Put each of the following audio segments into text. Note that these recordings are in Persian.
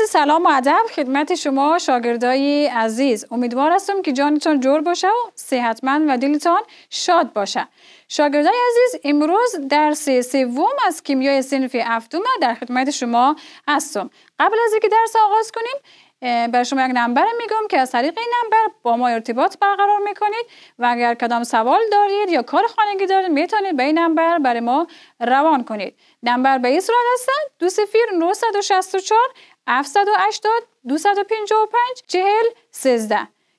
عرض سلام و ادب خدمت شما شاگردای عزیز امیدوار هستم که جانتان جور باشه و صحتمند و دلتان شاد باشه شاگردای عزیز امروز درس سوم از کیمیای سنف هفتم در خدمت شما هستم قبل از اینکه درس آغاز کنیم برای شما یک نمبر میگم که از طریق این نمبر با ما ارتباط برقرار میکنید و اگر کدام سوال دارید یا کار خانگی دارید میتونید به این نمبر برای ما روان کنید نمبر به این صورت هستن دو سفیر 780 255 40 13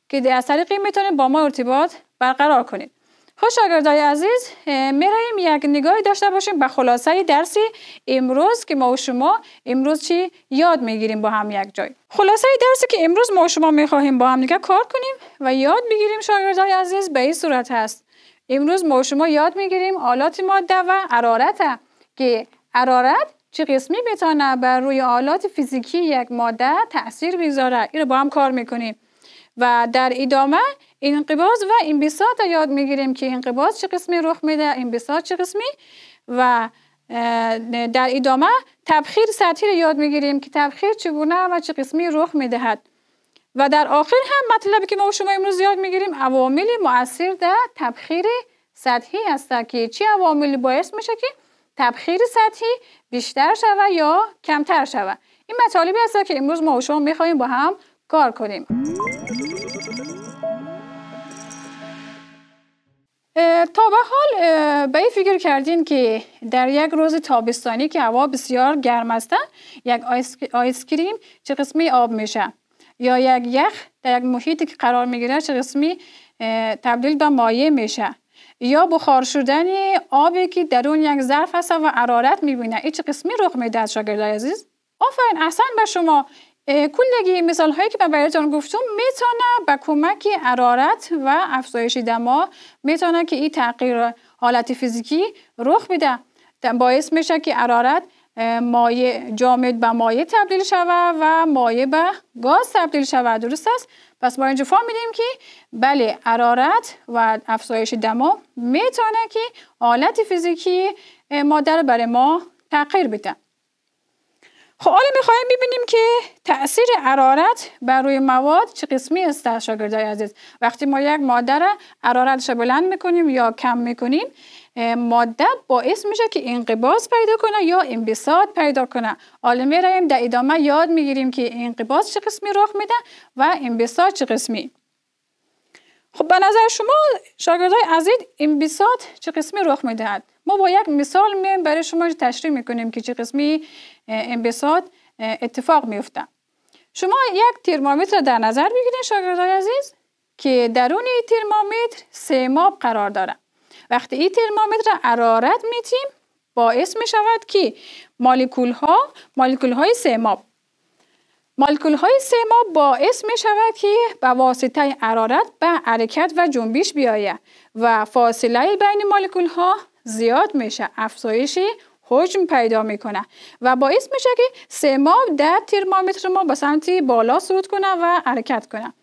که از طریق این میتونید با ما ارتباط برقرار کنید خوش شاگردای عزیز میریم یک نگاهی داشته باشیم به خلاصه درسی امروز که ما و شما امروز چی یاد میگیریم با هم یک جای خلاصه درسی که امروز ما و شما میخواهیم با هم نگاه کار کنیم و یاد میگیریم شاگردای عزیز به این صورت هست امروز ما و شما یاد میگیریم آلات ماده و عرارت که عرارت چه قسمی بتانه بر روی آلات فیزیکی یک ماده تاثیر بگذاره این رو با هم کار میکنیم و در ادامه انقباض و انبساط را یاد میگیریم که انقباض چه قسمی رخ میده انبساط چه قسمی و در ادامه تبخیر سطحی رو یاد میگیریم که تبخیر چگونه و چه قسمی رخ میدهد و در آخر هم مطلبی که ما و شما امروز یاد میگیریم عوامل مؤثر در تبخیر سطحی هست که چه عواملی باعث میشه که تبخیر سطحی بیشتر شود یا کمتر شود. این مطالبی هست که امروز ما و شما میخواهیم با هم کار کنیم تا به حال به این فکر کردین که در یک روز تابستانی که هوا بسیار گرم است یک آیس کریم چه قسمی آب میشه یا یک یخ در یک محیطی که قرار میگیره چه قسمی تبدیل به مایع میشه یا بخار شدن آبی که درون یک ظرف هست و حرارت میبینه این چه قسمی رخ میده شاگردای عزیز آفرین احسن به شما کلگی مثال هایی که من برایتان گفتم میتونه به کمک ارارت و افزایش دما میتونه که این تغییر حالت فیزیکی رخ بده باعث میشه که ارارت مایع جامد به مایع تبدیل شود و مایع به گاز تبدیل شود درست است پس ما اینجا فهمیدیم که بله ارارت و افزایش دما میتونه که حالت فیزیکی مادر برای ما تغییر بده خب حالا میخوایم ببینیم که تاثیر ارارت بر روی مواد چه قسمی است در شاگردای عزیز وقتی ما یک ماده را ارارتش بلند میکنیم یا کم میکنیم ماده باعث میشه که انقباض پیدا کنه یا انبساط پیدا کنه حالا میرایم در ادامه یاد میگیریم که انقباض چه قسمی رخ میده و انبساط چه قسمی خب به نظر شما شاگردای عزیز انبساط چه قسمی رخ میدهد ما با یک مثال برای شما تشریح میکنیم که چه قسمی انبساط اتفاق میفته شما یک ترمومتر را در نظر بگیرید شاگردای عزیز که درون این ترمومتر سیماب قرار داره وقتی این ترمومتر را حرارت میتیم باعث می شود که مالکول ها مالکول های سیماب مالکول های سیماب باعث می شود که به واسطه حرارت به حرکت و جنبش بیاید و فاصله بین مالکول ها زیاد میشه افزایشی حجم پیدا میکنه و باعث میشه که ماه در ترمامتر ما به سمت بالا صعود کنه و حرکت کنه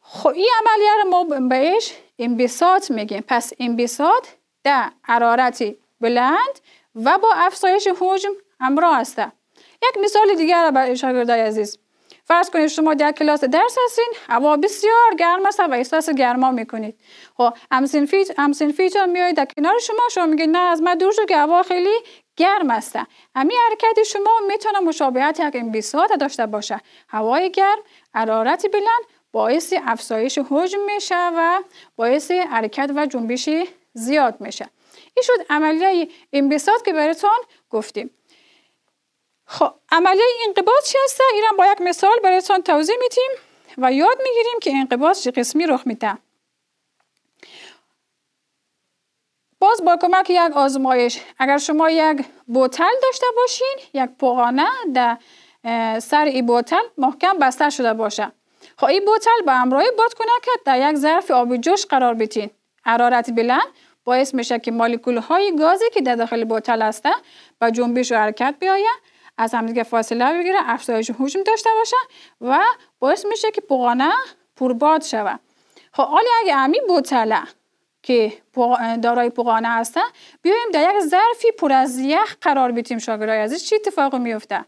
خب این عملیه رو ما بهش انبساط میگیم پس انبساط در حرارت بلند و با افزایش حجم همراه است یک مثال دیگر را به شاگردای عزیز فرض کنید شما در کلاس درس هستین هوا بسیار گرم است و احساس گرما میکنید خب همسین فیت همسین فیت هم در کنار شما شما میگید نه از من دور شو که هوا خیلی گرم است. همین حرکت شما میتونه مشابهت یک این بیسات داشته باشه هوای گرم حرارت بلند باعث افزایش حجم میشه و باعث حرکت و جنبشی زیاد میشه این شد عملیه انبساط که براتون گفتیم خب عملیه انقباض چی هست؟ ایران با یک مثال برایتان توضیح میتیم و یاد میگیریم که انقباض چی قسمی رخ میده باز با کمک یک آزمایش اگر شما یک بوتل داشته باشین یک پوغانه در سر این بوتل محکم بسته شده باشه خب این بوتل با همراه باد کنکت در یک ظرف آب جوش قرار بیتین حرارت بلند باعث میشه که مالیکول های گازی که در داخل بوتل هسته به جنبش و حرکت بیاید از همدیگه فاصله بگیره افزایش حجم داشته باشه و باعث میشه که بغانه پرباد شوه خب، حالا اگه امی بوتله که دارای بغانه هستن بیایم در یک ظرفی پر از یخ قرار بیتیم شاگرای عزیز چی اتفاق میفته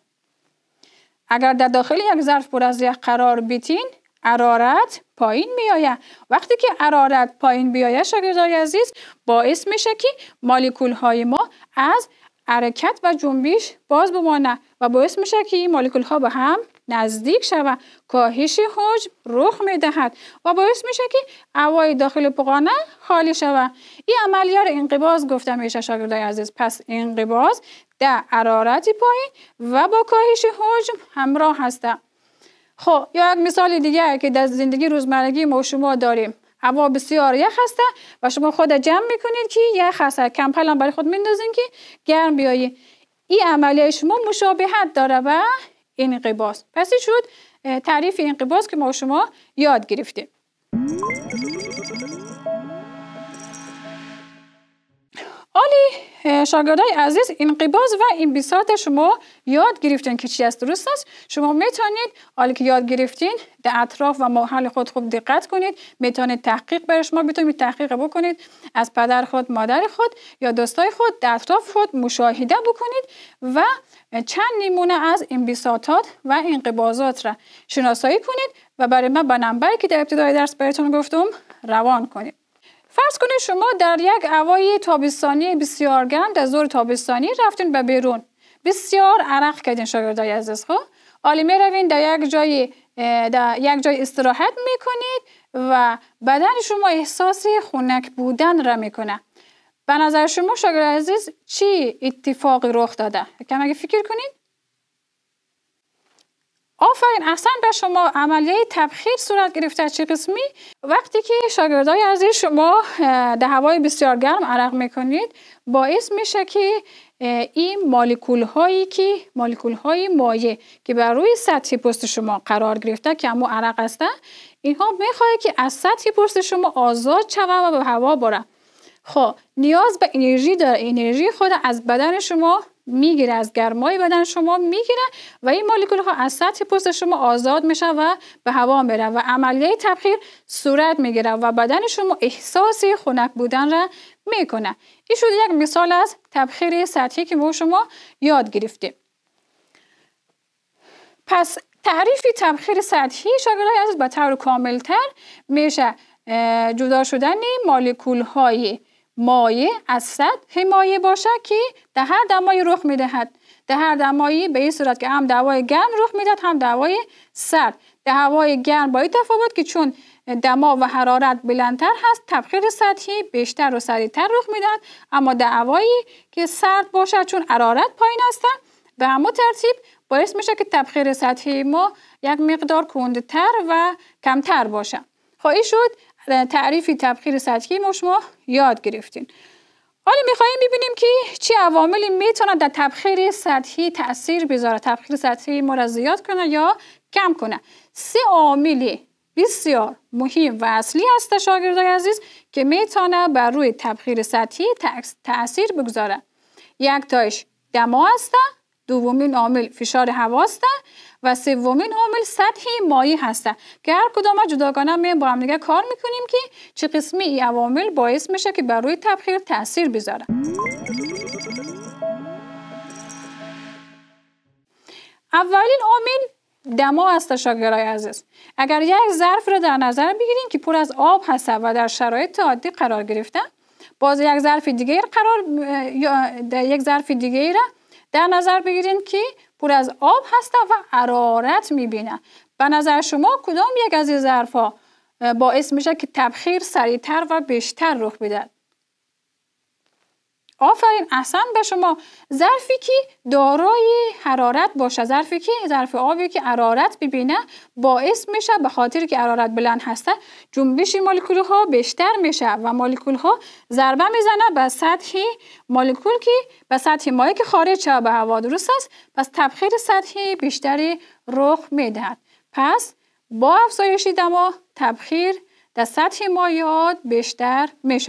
اگر در داخل یک ظرف پر از یخ قرار بیتین ارارت پایین میآید وقتی که ارارت پایین بیاید شاگردای عزیز باعث میشه که مالیکول های ما از حرکت و جنبیش باز بمانه و باعث میشه که این مولکول ها به هم نزدیک شود. کاهش حجم رخ میدهد و باعث میشه که اوای داخل پوغانه خالی شوه این عملیار انقباض گفته میشه شاگردای عزیز پس انقباض در حرارت پایین و با کاهش حجم همراه هسته خب یا یک مثال دیگه که در زندگی روزمرگی ما شما داریم هوا بسیار یخ هسته و شما خود جمع میکنید که یخ هسته کمپل هم برای خود میندازین که گرم بیایی این عملیه شما مشابهت داره و انقباس پس پسی شد تعریف این انقباس که ما شما یاد گرفتیم شاگردای عزیز انقباض و انبساط شما یاد گرفتین که چی است درست است شما میتونید حالی که یاد گرفتین در اطراف و محل خود خوب دقت کنید میتونید تحقیق برای شما میتونید تحقیق بکنید از پدر خود مادر خود یا دوستای خود در اطراف خود مشاهده بکنید و چند نمونه از انبساطات و انقباضات را شناسایی کنید و برای من به نمبری که در ابتدای درس براتون گفتم روان کنید فرض کنید شما در یک هوای تابستانی بسیار گرم در زور تابستانی رفتین به بیرون بسیار عرق کردین شاگردای عزیز خب حالی می روین در یک جای در یک جای استراحت کنید و بدن شما احساس خنک بودن را میکنه به نظر شما شاگرد عزیز چی اتفاقی رخ داده کم اگه فکر کنید آفرین اصلا به شما عملیه تبخیر صورت گرفته چه قسمی وقتی که شاگردای عزیز شما در هوای بسیار گرم عرق میکنید باعث میشه که این مالکول هایی که مالکول های مایع که بر روی سطح پوست شما قرار گرفته که همو عرق هستن اینها میخواد که از سطح پوست شما آزاد شوه و به هوا بره خب نیاز به انرژی داره انرژی خود از بدن شما میگیره از گرمای بدن شما میگیره و این مولکول ها از سطح پوست شما آزاد میشه و به هوا میره و عملیه تبخیر صورت میگیره و بدن شما احساسی خنک بودن را میکنه این شد یک مثال از تبخیر سطحی که ما شما یاد گرفتیم پس تعریف تبخیر سطحی شاگردای از به طور تر میشه جدا شدن مولکول های مایه از صد هی باشه که در هر دمایی رخ میدهد در هر دمایی به این صورت که هم دوای گرم رخ میدهد هم دوای سرد در هوای گرم با این تفاوت که چون دما و حرارت بلندتر هست تبخیر سطحی بیشتر و سریعتر رخ میدهد اما در هوایی که سرد باشد چون حرارت پایین است به همون ترتیب باعث میشه که تبخیر سطحی ما یک مقدار کندتر و کمتر باشه خواهی شد تعریفی تبخیر سطحی ما یاد گرفتین حالا میخواییم ببینیم که چه عواملی میتونن در تبخیر سطحی تاثیر بذاره تبخیر سطحی ما را زیاد کنه یا کم کنه سه عاملی بسیار مهم و اصلی هست شاگردای عزیز که میتونه بر روی تبخیر سطحی تاثیر بگذاره یک تایش دما هسته دومین عامل فشار هوا و سومین عامل سطح مایی هستن که هر کدام جداگانه می با هم دیگه کار میکنیم که چه قسمی این عوامل باعث میشه که بر روی تبخیر تاثیر بذاره اولین عامل دما است شاگرای عزیز اگر یک ظرف رو در نظر بگیریم که پر از آب هست و در شرایط عادی قرار گرفته باز یک ظرف دیگه قرار یا یک ظرف دیگه را در نظر بگیرین که پر از آب هسته و عرارت میبینه به نظر شما کدام یک از این ها باعث میشه که تبخیر سریعتر و بیشتر رخ بدهد آفرین اصلا به شما ظرفی که دارای حرارت باشه ظرفی که ظرف آبی که حرارت ببینه باعث میشه به خاطر که حرارت بلند هسته جنبش مولکول ها بیشتر میشه و مولکول ها ضربه میزنه به سطح مولکول که به سطح مایع که خارج شده به هوا درست است پس تبخیر سطحی بیشتری رخ میدهد پس با افزایش دما تبخیر در سطح مایعات بیشتر می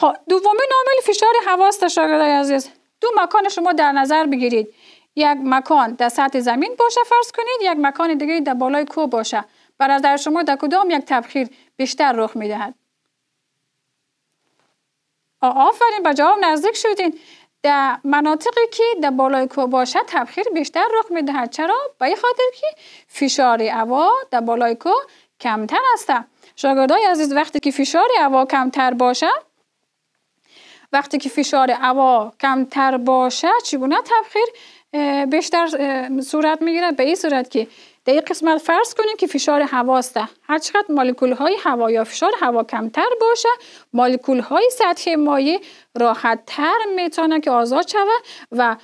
خب، دومی نامل فشار حواس تشاگردای عزیز دو مکان شما در نظر بگیرید یک مکان در سطح زمین باشه فرض کنید یک مکان دیگه در بالای کو باشه برادر شما در کدام یک تبخیر بیشتر رخ میدهد آفرین به جواب نزدیک شدین در مناطقی که در بالای کوه باشه تبخیر بیشتر رخ میدهد چرا به این خاطر که فشار هوا در بالای کوه کمتر است شاگردای عزیز وقتی که فشار هوا کمتر باشه وقتی که فشار هوا کمتر باشد چگونه تبخیر بیشتر صورت میگیره به این صورت که در این قسمت فرض کنیم که فشار هوا است هر چقدر مولکول های هوا یا فشار هوا کمتر باشه مولکول های سطح مایع راحت تر میتونه که آزاد شوه و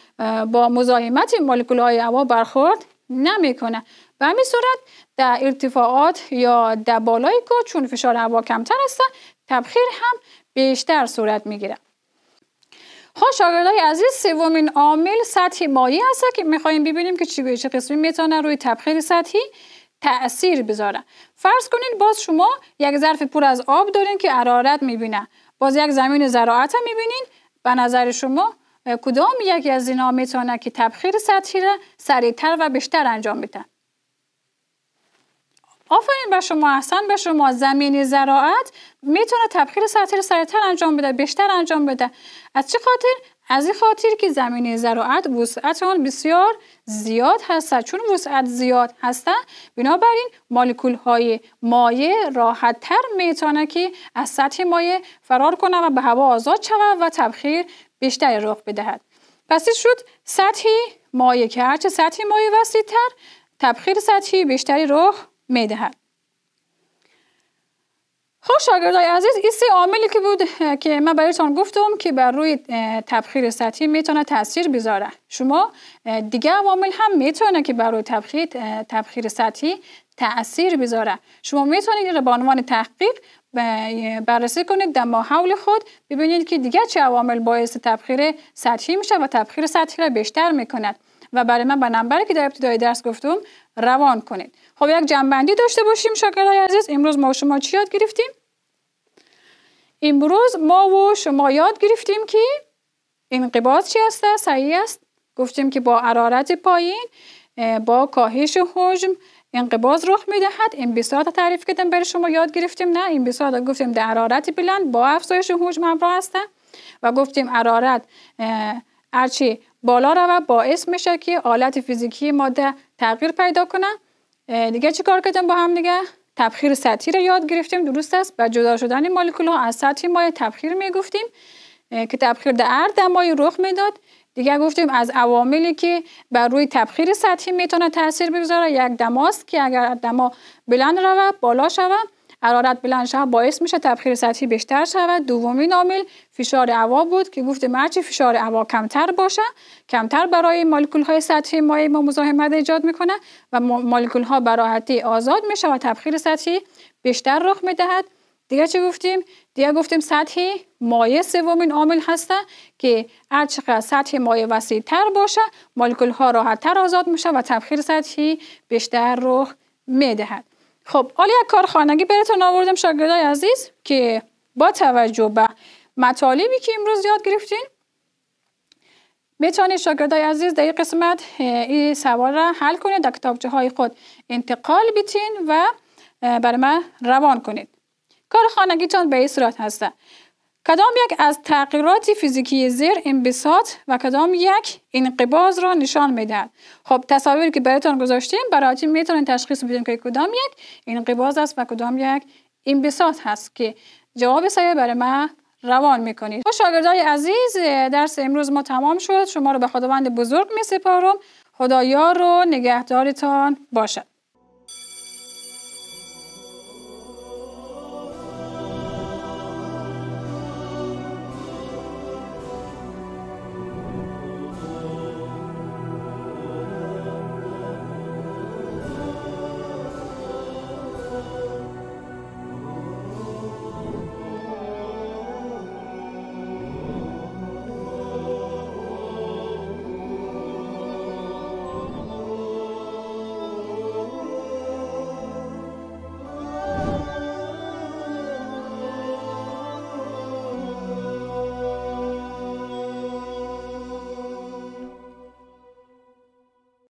با مزاحمت مولکول های هوا برخورد نمیکنه و همین صورت در ارتفاعات یا در بالای چون فشار هوا کمتر است تبخیر هم بیشتر صورت میگیره ها شاگردای عزیز سومین عامل سطح مایع هست که میخوایم ببینیم که چگونه چه قسمی میتونن روی تبخیر سطحی تاثیر بذاره. فرض کنید باز شما یک ظرف پر از آب دارین که حرارت میبینه باز یک زمین زراعت هم میبینین به نظر شما کدام یکی از اینا میتونه که تبخیر سطحی را سریعتر و بیشتر انجام بده آفرین به شما احسن به شما زمین زراعت میتونه تبخیر سطحی رو سریعتر انجام بده بیشتر انجام بده از چه خاطر از این خاطر که زمین زراعت وسعت آن بسیار زیاد هست چون وسعت زیاد هست بنابراین مولکول های مایع راحت تر میتونه که از سطح مایع فرار کنه و به هوا آزاد شود و تبخیر بیشتری رخ بدهد پس شد سطحی مایع که هرچه سطحی مایع تر تبخیر سطحی بیشتری رخ میدهد خب شاگردای عزیز این سه عاملی که بود که من برایتان گفتم که بر روی تبخیر سطحی میتونه تاثیر بذاره شما دیگه عوامل هم میتونه که بر روی تبخیر تبخیر سطحی تاثیر بذاره شما میتونید به عنوان تحقیق بررسی کنید در ماحول خود ببینید که دیگه چه عوامل باعث تبخیر سطحی میشه و تبخیر سطحی را بیشتر میکند و برای من به نمبری که در ابتدای درس گفتم روان کنید خب یک جنبندی داشته باشیم شاگردای عزیز امروز ما شما چی یاد گرفتیم امروز ما و شما یاد گرفتیم که انقباض چی هست صحیح است گفتیم که با حرارت پایین با کاهش حجم انقباض رخ میدهد این انبساط تعریف کردم برای شما یاد گرفتیم نه این انبساط گفتیم در حرارت بلند با افزایش حجم همراه هسته و گفتیم حرارت هرچی بالا رود باعث میشه که آلت فیزیکی ماده تغییر پیدا کنه دیگه چی کار کردیم با هم دیگه تبخیر سطحی رو یاد گرفتیم درست است و جدا شدن مالکول ها از سطح مایع تبخیر میگفتیم که تبخیر در ارد رخ میداد دیگه گفتیم از عواملی که بر روی تبخیر سطحی میتونه تاثیر بگذاره یک دماست که اگر دما بلند رود بالا شود حرارت بلند باعث میشه تبخیر سطحی بیشتر شود دومین عامل فشار هوا بود که گفتیم هرچی فشار هوا کمتر باشه کمتر برای مالکول های سطحی مایع ما مزاحمت ایجاد میکنه و مالکول ها براحتی آزاد میشه و تبخیر سطحی بیشتر رخ میدهد دیگه چی گفتیم دیگه گفتیم سطحی مایع سومین عامل هسته که هر چقدر سطح مایع وسیع تر باشه مولکول ها راحت تر آزاد میشه و تبخیر سطحی بیشتر رخ میدهد خب حالا یک کار خانگی براتون آوردم شاگردای عزیز که با توجه به مطالبی که امروز یاد گرفتین میتونید شاگردای عزیز در این قسمت این سوال را حل کنید در کتابچه های خود انتقال بیتین و بر من روان کنید کار خانگیتان به این صورت هسته کدام یک از تغییرات فیزیکی زیر انبساط و کدام یک انقباض را نشان میدهد خب تصاویری که برایتان گذاشتیم براتون میتونید تشخیص بدین که کدام یک انقباض است و کدام یک انبساط هست که جواب سایه برای ما روان میکنید با شاگردای عزیز درس امروز ما تمام شد شما رو به خداوند بزرگ میسپارم خدایا رو نگهدارتان باشد